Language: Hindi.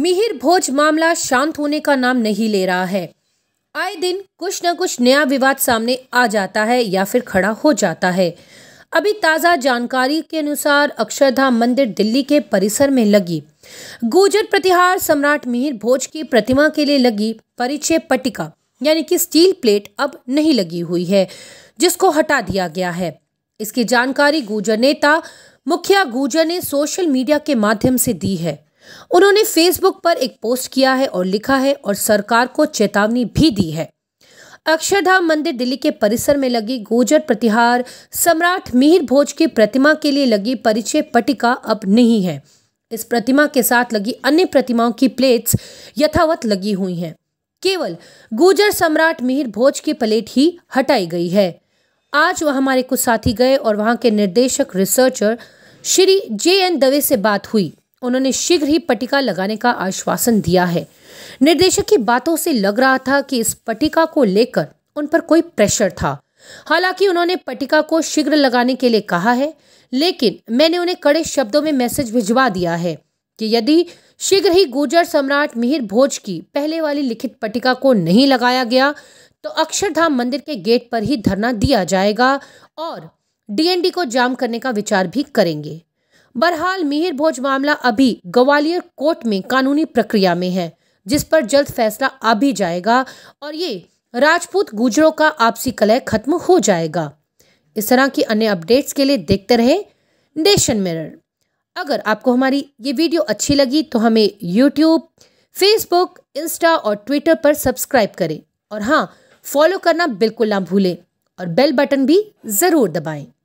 मिहिर भोज मामला शांत होने का नाम नहीं ले रहा है आए दिन कुछ न कुछ नया विवाद सामने आ जाता है या फिर खड़ा हो जाता है अभी ताज़ा जानकारी के अनुसार अक्षरधाम मंदिर दिल्ली के परिसर में लगी गुजर प्रतिहार सम्राट मिहिर भोज की प्रतिमा के लिए लगी परिचय पट्टिका यानी कि स्टील प्लेट अब नहीं लगी हुई है जिसको हटा दिया गया है इसकी जानकारी गुजर नेता मुखिया गुजर ने सोशल मीडिया के माध्यम से दी है उन्होंने फेसबुक पर एक पोस्ट किया है और लिखा है और सरकार को चेतावनी भी दी है अक्षरधाम मंदिर दिल्ली के परिसर में लगी गोजर प्रतिहार सम्राट मिहिर भोज की प्रतिमा के लिए लगी परिचय पटिका अब नहीं है इस प्रतिमा के साथ लगी अन्य प्रतिमाओं की प्लेट्स यथावत लगी हुई हैं केवल गुजर सम्राट मिहिर भोज की प्लेट ही हटाई गई है आज वह हमारे कुछ साथी गए और वहां के निर्देशक researcher Shri J N Dave से बात हुई उन्होंने शीघ्र ही पटिका लगाने का आश्वासन दिया है निर्देशक की बातों से लग रहा था कि इस पटिका को लेकर उन पर कोई प्रेशर था हालांकि उन्होंने पटिका को शीघ्र लगाने के लिए कहा है लेकिन मैंने उन्हें कड़े शब्दों में मैसेज भिजवा दिया है कि यदि शीघ्र ही गुर्जर सम्राट मिहिर भोज की पहले वाली लिखित पटिका को नहीं लगाया गया तो अक्षरधाम मंदिर के गेट पर ही धरना दिया जाएगा और डीएनडी को जाम करने का विचार भी करेंगे बहरहाल मिहिर भोज मामला अभी ग्वालियर कोर्ट में कानूनी प्रक्रिया में है जिस पर जल्द फैसला आ भी जाएगा और ये राजपूत गुजरों का आपसी कलह खत्म हो जाएगा इस तरह की अन्य अपडेट्स के लिए देखते रहे नेशन मिरर अगर आपको हमारी ये वीडियो अच्छी लगी तो हमें यूट्यूब फेसबुक इंस्टा और ट्विटर पर सब्सक्राइब करें और हाँ फॉलो करना बिल्कुल ना भूलें और बेल बटन भी ज़रूर दबाएं